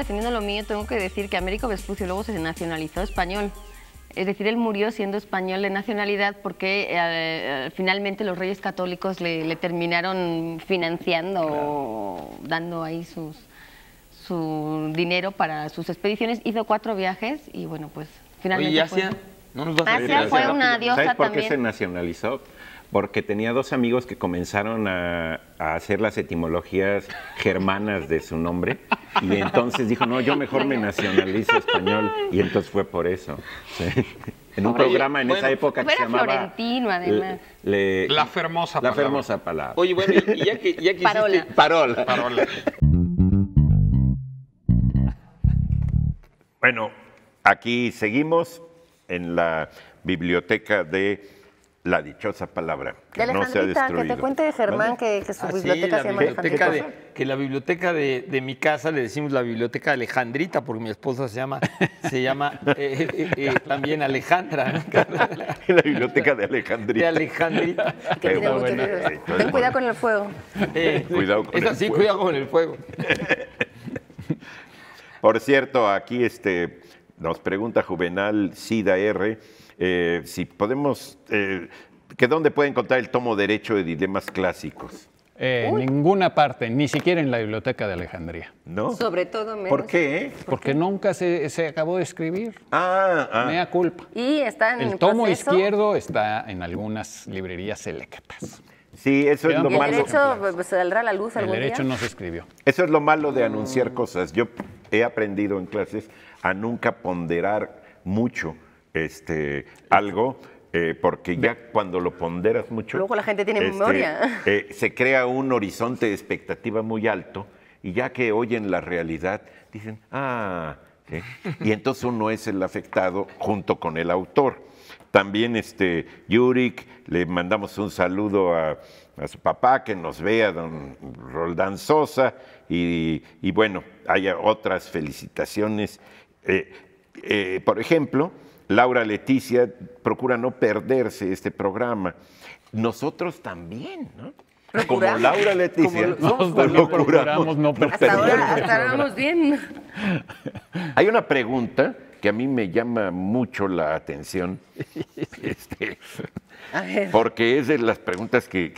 [SPEAKER 1] teniendo lo mío, tengo que decir que Américo Vespucio luego se nacionalizó español. Es decir, él murió siendo español de nacionalidad porque eh, eh, finalmente los reyes católicos le, terminaron financiando dando ahí sus, su dinero para sus expediciones. Hizo cuatro viajes y bueno, pues finalmente... ¿Y Asia?
[SPEAKER 4] ¿No nos vas a Asia fue una diosa ¿Sabes por qué se nacionalizó? porque tenía dos amigos que comenzaron a, hacer las etimologías germanas de su nombre y entonces dijo, no, yo mejor me nacionalizo español y entonces fue por eso. En un programa en esa época que se llamaba...
[SPEAKER 1] Florentino, además.
[SPEAKER 4] la fermosa palabra. La fermosa palabra. Oye, bueno, y ya que, parola. Parola. Bueno, aquí seguimos en la biblioteca de la dichosa palabra que no se ha destruido. Que te cuente Germán
[SPEAKER 1] que, su ah, biblioteca se llama de,
[SPEAKER 3] Que la biblioteca de, de, mi casa le decimos la biblioteca Alejandrita, porque mi esposa se llama, se llama eh, eh, eh, también Alejandra. la
[SPEAKER 4] biblioteca de Alejandrita. De Alejandrita.
[SPEAKER 1] Ten cuidado con el fuego.
[SPEAKER 3] es así, cuidado con el
[SPEAKER 4] fuego. Por cierto, aquí este, nos pregunta Juvenal Sida R. Eh, si podemos, eh, que dónde puede encontrar el tomo derecho de dilemas clásicos.
[SPEAKER 2] Eh, en ninguna parte, ni siquiera en la biblioteca de Alejandría. ¿No?
[SPEAKER 1] Sobre todo menos. ¿Por
[SPEAKER 2] qué? Porque nunca se, acabó de escribir. Ah, ah. Mea culpa.
[SPEAKER 1] Y está en El tomo izquierdo
[SPEAKER 2] está en algunas librerías selectas. Sí, eso es lo derecho
[SPEAKER 1] pues, pues, saldrá la luz algún derecho no se
[SPEAKER 2] escribió.
[SPEAKER 4] Eso es lo malo de mm. anunciar cosas. Yo he aprendido en clases a nunca ponderar mucho este, algo, eh, porque ya cuando lo ponderas mucho... Luego la gente tiene este, memoria. Eh, se crea un horizonte de expectativa muy alto y ya que oyen la realidad, dicen, ah, y entonces uno es el afectado junto con el autor. También este, Yurik, le mandamos un saludo a, su papá que nos vea, don Roldán Sosa, y, bueno, hay otras felicitaciones. Eh, por ejemplo, Laura Leticia procura no perderse este programa. Nosotros también, ¿no? Como Laura Leticia, nosotros procuramos, no perderse. Hasta bien. Hay una pregunta que a mí me llama mucho la atención, este, porque es de las preguntas que,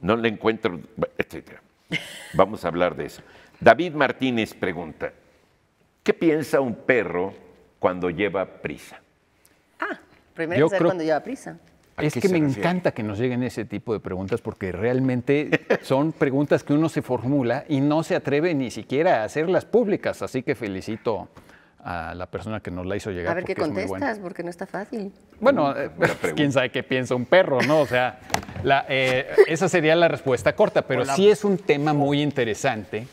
[SPEAKER 4] no le encuentro, etc. Vamos a hablar de eso. David Martínez pregunta, ¿qué piensa un perro cuando lleva prisa?
[SPEAKER 1] Ah, primero es cuando lleva prisa.
[SPEAKER 2] Es que me encanta que nos lleguen ese tipo de preguntas porque realmente son preguntas que uno se formula y no se atreve ni siquiera a hacerlas públicas. Así que felicito a la persona que nos la hizo llegar. A ver qué contestas,
[SPEAKER 1] porque no está fácil.
[SPEAKER 2] Bueno, eh, pues, quién sabe qué piensa un perro, ¿no? O sea, eh, esa sería la respuesta corta, pero sí es un tema muy interesante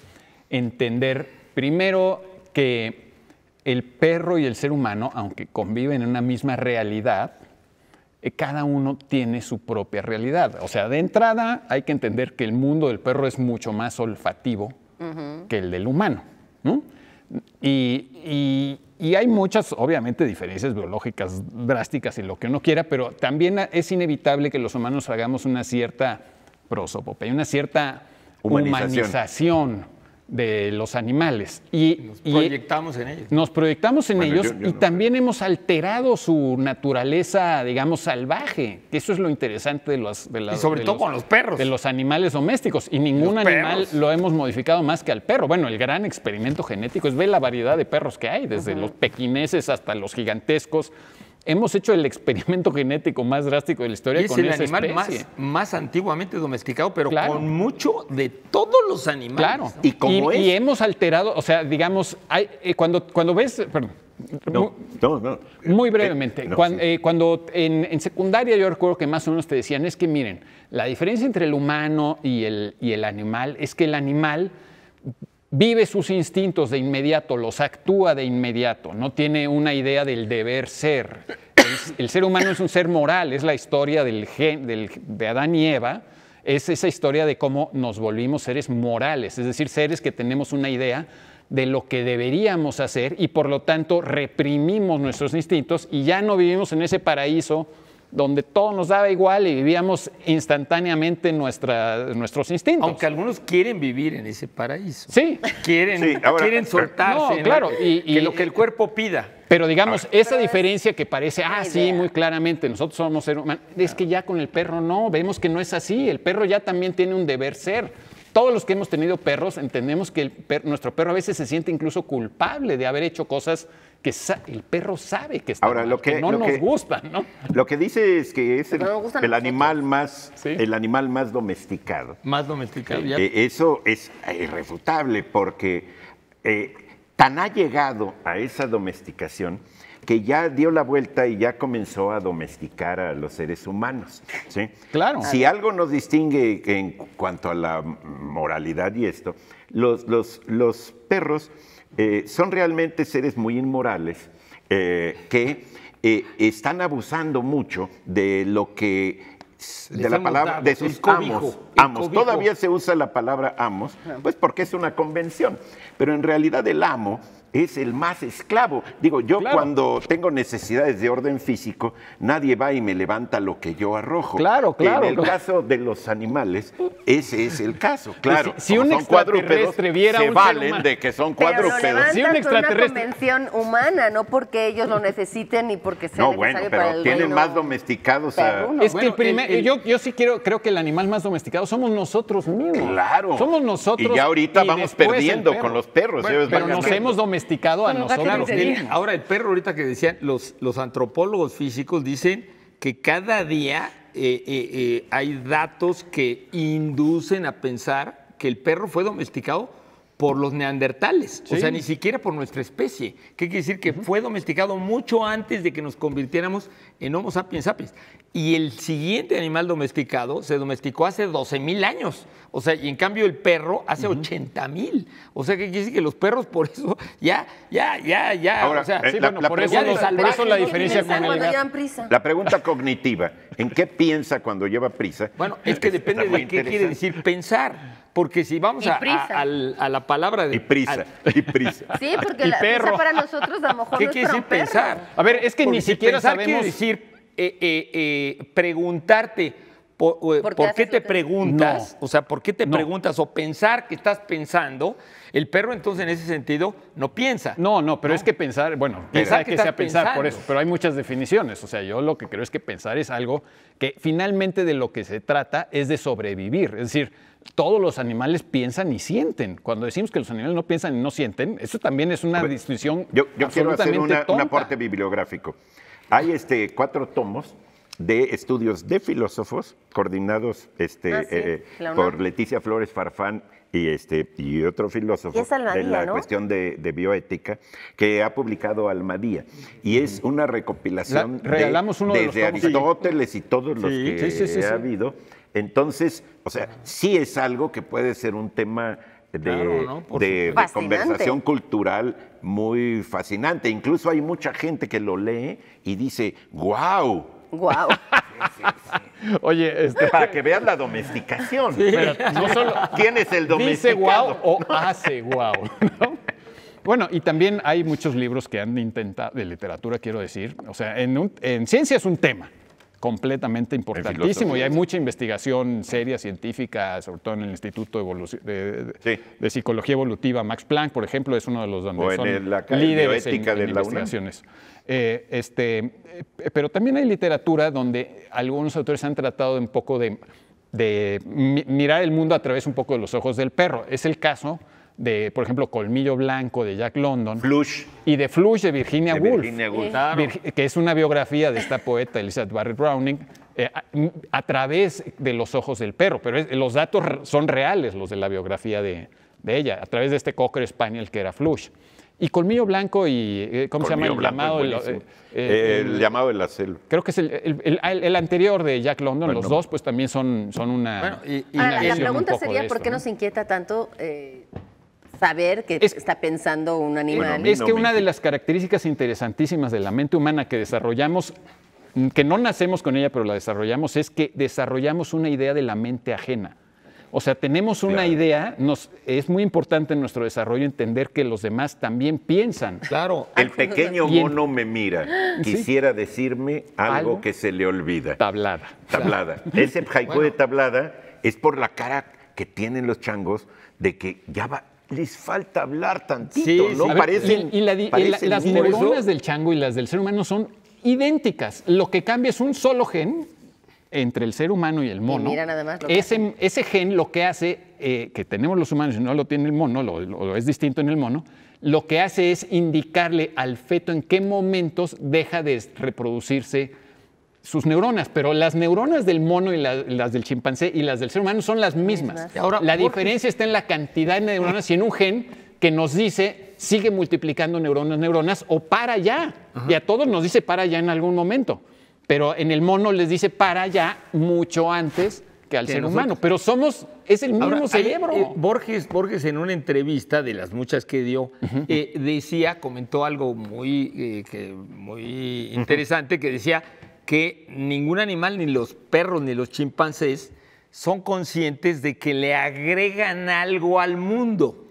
[SPEAKER 2] entender primero que el perro y el ser humano, aunque conviven en una misma realidad, eh, cada uno tiene su propia realidad. O sea, de entrada hay que entender que el mundo del perro es mucho más olfativo que el del humano. Y, hay muchas, obviamente, diferencias biológicas drásticas y lo que uno quiera, pero también es inevitable que los humanos hagamos una cierta prosopopeya, una cierta humanización de los animales. Y, nos proyectamos en ellos. Nos proyectamos en ellos y también hemos alterado su naturaleza, digamos, salvaje. Eso es lo interesante de los... De sobre todo con los perros. De los animales domésticos. Y ningún animal lo hemos modificado más que al perro. Bueno, el gran experimento genético es ver la variedad de perros que hay, desde los pequineses hasta los gigantescos hemos hecho el experimento genético más drástico de la historia y es con el animal Más, antiguamente domesticado, pero con mucho de todos los animales. Claro. Y, es. y hemos alterado, o sea, digamos, eh, cuando, cuando ves, perdón, no, no, Muy brevemente, eh, eh, cuando, en, secundaria yo recuerdo que más o menos te decían, es que miren, la diferencia entre el humano y el, y el animal es que el animal vive sus instintos de inmediato, los actúa de inmediato, no tiene una idea del deber ser. El, ser humano es un ser moral, es la historia del, de Adán y Eva, es esa historia de cómo nos volvimos seres morales, es decir, seres que tenemos una idea de lo que deberíamos hacer y por lo tanto reprimimos nuestros instintos y ya no vivimos en ese paraíso donde todo nos daba igual y vivíamos instantáneamente nuestra, nuestros instintos. Aunque algunos quieren vivir en ese paraíso. Sí. Quieren, quieren soltarse. No, claro. y, lo que el cuerpo pida. Pero digamos, esa diferencia que parece, ah, sí, muy claramente, nosotros somos seres humanos, es que ya con el perro no, vemos que no es así, el perro ya también tiene un deber ser. Todos los que hemos tenido perros entendemos que nuestro perro a veces se siente incluso culpable de haber hecho cosas que el perro sabe que está Ahora, lo no nos que, gustan, ¿no?
[SPEAKER 4] Lo que dice es que es el, animal más, el animal más domesticado. Más domesticado, eh, eh, eso es irrefutable porque eh, tan ha llegado a esa domesticación que ya dio la vuelta y ya comenzó a domesticar a los seres humanos. Claro. Si algo nos distingue en cuanto a la moralidad y esto, los, los, los perros eh, son realmente seres muy inmorales eh, que eh, están abusando mucho de lo que de la palabra de sus amos. Amos. Todavía se usa la palabra amos, ah. pues porque es una convención. Pero en realidad el amo es el más esclavo. Digo, yo cuando tengo necesidades de orden físico, nadie va y me levanta lo que yo arrojo. Claro, claro. En el caso de los animales, ese es el caso, pues claro. Si, un extraterrestre se valen de que son cuadrúpedos. No si un extraterrestre una
[SPEAKER 1] convención humana, no porque ellos lo necesiten ni porque sea no, bueno, pero tienen más
[SPEAKER 4] domesticados. A... Es que
[SPEAKER 2] yo, sí quiero, creo que el animal más domesticado somos nosotros mismos. Claro. Somos nosotros. Y ya ahorita vamos perdiendo con los perros. pero nos hemos domesticado domesticado a nosotros.
[SPEAKER 3] ahora, el perro, ahorita que decían, los, los antropólogos físicos dicen que cada día eh, eh, eh, hay datos que inducen a pensar que el perro fue domesticado por los neandertales, o sea, ni siquiera por nuestra especie. ¿Qué quiere decir? Que fue domesticado mucho antes de que nos convirtiéramos en Homo sapiens sapiens. Y el siguiente animal domesticado se domesticó hace 12 mil años, o sea, y en cambio el perro hace 80.000 80 mil. O sea, ¿qué quiere decir? Que los perros por eso ya, ya, ya, ya, o sea, eh, la, bueno, por, eso, la diferencia con el
[SPEAKER 4] La pregunta cognitiva, ¿en qué piensa cuando lleva prisa? Bueno, es que depende de qué quiere decir
[SPEAKER 3] pensar. Porque si vamos a, la palabra de. Y prisa,
[SPEAKER 4] y prisa.
[SPEAKER 3] Sí,
[SPEAKER 1] porque la perro. prisa para nosotros a lo mejor no es quiere decir pensar?
[SPEAKER 3] A ver, es que ni siquiera sabemos. decir eh, eh, eh, preguntarte. ¿Por, qué te preguntas? O sea, ¿por qué te preguntas? O pensar que estás pensando. El perro, entonces, en ese sentido, no piensa.
[SPEAKER 2] No, no, pero es que pensar, bueno, pensar que, sea pensar por eso, pero hay muchas definiciones. O sea, yo lo que creo es que pensar es algo que finalmente de lo que se trata es de sobrevivir. Es decir, todos los animales piensan y sienten. Cuando decimos que los animales no piensan y no sienten, eso también es una distinción. Yo,
[SPEAKER 4] yo quiero hacer un aporte bibliográfico. Hay este, cuatro tomos de estudios de filósofos coordinados este, ah, eh, eh, por Leticia Flores Farfán y, este, y otro filósofo sobre la cuestión de, bioética que ha publicado Almadía. Y es una recopilación de, desde Aristóteles y todos los que ha habido entonces, o sea, sí es algo que puede ser un tema de, conversación cultural muy fascinante. Incluso hay mucha gente que lo lee y dice, ¡guau!
[SPEAKER 1] ¡Guau! Oye, este, para
[SPEAKER 2] que vean la domesticación.
[SPEAKER 4] no
[SPEAKER 1] solo... ¿Quién el domesticado?
[SPEAKER 2] o hace guau. Bueno, y también hay muchos libros que han intentado, de literatura quiero decir, o sea, en ciencia es un tema, completamente importantísimo y hay mucha investigación seria, científica, sobre todo en el Instituto de, Psicología Evolutiva. Max Planck, por ejemplo, es uno de los líderes de investigaciones. Eh, este, eh, pero también hay literatura donde algunos autores han tratado un poco de, de mirar el mundo a través un poco de los ojos del perro. Es el caso de, por ejemplo, Colmillo Blanco de Jack London. Flush. Y de Flush de Virginia Woolf. Virginia que es una biografía de esta poeta Elizabeth Barrett Browning eh, a, través de los ojos del perro. Pero los datos son reales, los de la biografía de, ella, a través de este Cocker Spaniel que era Flush. Y Colmillo Blanco y, eh, ¿cómo se llama? Eh, el llamado, el, el, llamado de la selva. Creo que es ah, el, anterior de Jack London. los dos pues también son, son una...
[SPEAKER 1] Bueno, y, la pregunta sería, ¿por qué nos inquieta tanto saber que está pensando un animal. es que una de
[SPEAKER 2] las características interesantísimas de la mente humana que desarrollamos, mm, que no nacemos con ella, pero la desarrollamos, es que desarrollamos una idea de la mente ajena. O sea, tenemos una idea, nos, es muy importante en nuestro desarrollo entender que los demás también piensan. Claro. El pequeño mono me mira, quisiera
[SPEAKER 4] decirme algo, que se le olvida. Tablada. Tablada. Ese haiku de tablada es por la cara que tienen los changos de que ya va, les falta hablar tantito, ¿no?
[SPEAKER 1] las neuronas
[SPEAKER 2] del chango y las del ser humano son idénticas. Lo que cambia es un solo gen entre el ser humano y el mono. ese, gen lo que hace, eh, que tenemos los humanos y no lo tiene el mono, lo, es distinto en el mono, lo que hace es indicarle al feto en qué momentos deja de reproducirse sus neuronas, pero las neuronas del mono y las del chimpancé y las del ser humano son las mismas. Ahora, la diferencia está en la cantidad de neuronas y en un gen que nos dice sigue multiplicando neuronas, neuronas o para ya. Y a todos nos dice para allá en algún momento. Pero en el mono les dice para ya mucho antes que al ser humano. Pero somos, es el mismo cerebro. Eh,
[SPEAKER 3] Borges, Borges, en una entrevista de las muchas que dio, eh, decía, comentó algo muy, eh, muy interesante, que decía que ningún animal, ni los perros, ni los chimpancés, son conscientes de que le agregan algo al mundo,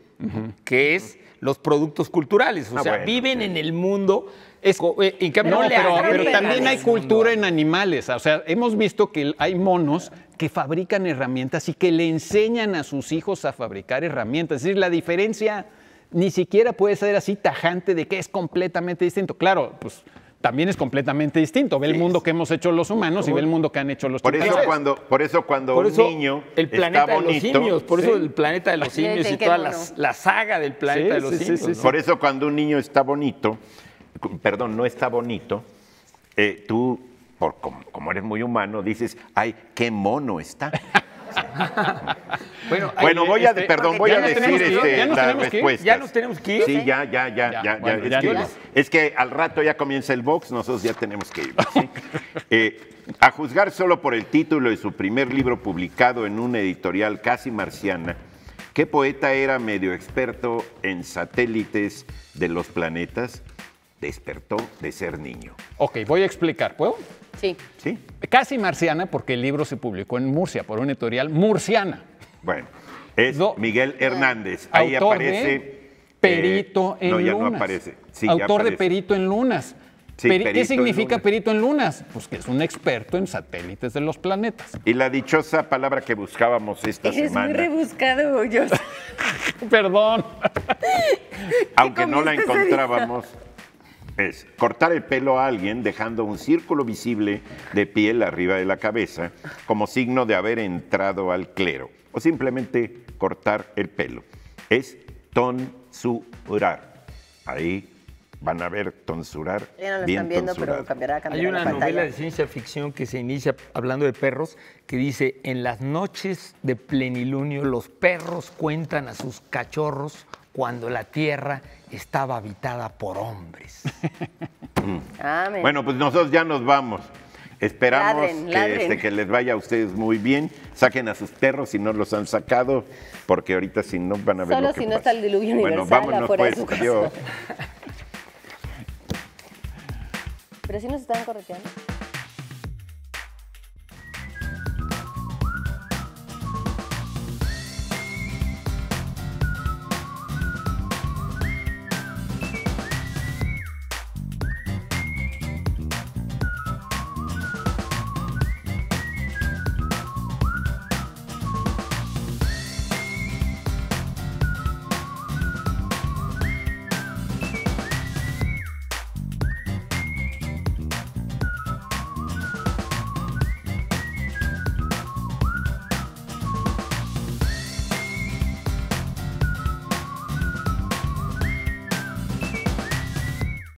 [SPEAKER 3] que es los productos culturales. O ah, sea, viven en el
[SPEAKER 2] mundo. Eh,
[SPEAKER 3] pero, pero también hay
[SPEAKER 2] cultura en animales. O sea, hemos visto que hay monos que fabrican herramientas y que le enseñan a sus hijos a fabricar herramientas. Es decir, la diferencia ni siquiera puede ser así tajante de que es completamente distinto. Claro, pues también es completamente distinto. Ve el mundo que hemos hecho los humanos y ve el mundo que han hecho los por Eso cuando,
[SPEAKER 4] por eso cuando un niño el planeta está de los simios, por eso el planeta de los simios y toda la, la, saga del planeta de los simios. Por eso cuando un niño está bonito, perdón, no está bonito, eh, tú, por, como, como, eres muy humano, dices, ay, qué mono está. bueno, bueno voy a, este, perdón, voy a decir este, ¿Ya ¿Ya nos tenemos que ir? Sí, ya, ya, ya. ya, es, que, al rato ya comienza el box, nosotros ya tenemos que ir. Eh, a juzgar solo por el título de su primer libro publicado en una editorial casi marciana, ¿qué poeta era medio experto en satélites de los
[SPEAKER 2] planetas? Despertó de ser niño. Ok, voy a explicar, ¿puedo? Sí. Sí casi marciana, porque el libro se publicó en Murcia por una editorial murciana. Bueno,
[SPEAKER 4] es Miguel ah, Hernández. Ahí aparece.
[SPEAKER 2] Perito eh, en no, ya No aparece. autor de Perito en Lunas. ¿Qué significa perito en lunas? Pues que es un
[SPEAKER 4] experto en satélites de los planetas. Y la dichosa palabra que buscábamos esta semana. Es muy
[SPEAKER 2] rebuscado, yo. Perdón.
[SPEAKER 4] Aunque no la encontrábamos es cortar el pelo a alguien dejando un círculo visible de piel arriba de la cabeza como signo de haber entrado al clero o simplemente cortar el pelo. Es tonsurar. Ahí van a ver tonsurar. no están viendo, pero
[SPEAKER 1] cambiará, cambiará Hay una novela de
[SPEAKER 3] ciencia ficción que se inicia hablando de perros que dice, en las noches de plenilunio los perros cuentan a sus cachorros cuando la tierra estaba habitada
[SPEAKER 4] por hombres. bueno, pues nosotros ya nos vamos. Esperamos este, que, les vaya a ustedes muy bien. Saquen a sus perros si no los han sacado, porque ahorita si no van a ver. Solo lo que si no está el diluvio universal. Bueno, vámonos pues, puede.
[SPEAKER 1] Pero si nos están correteando.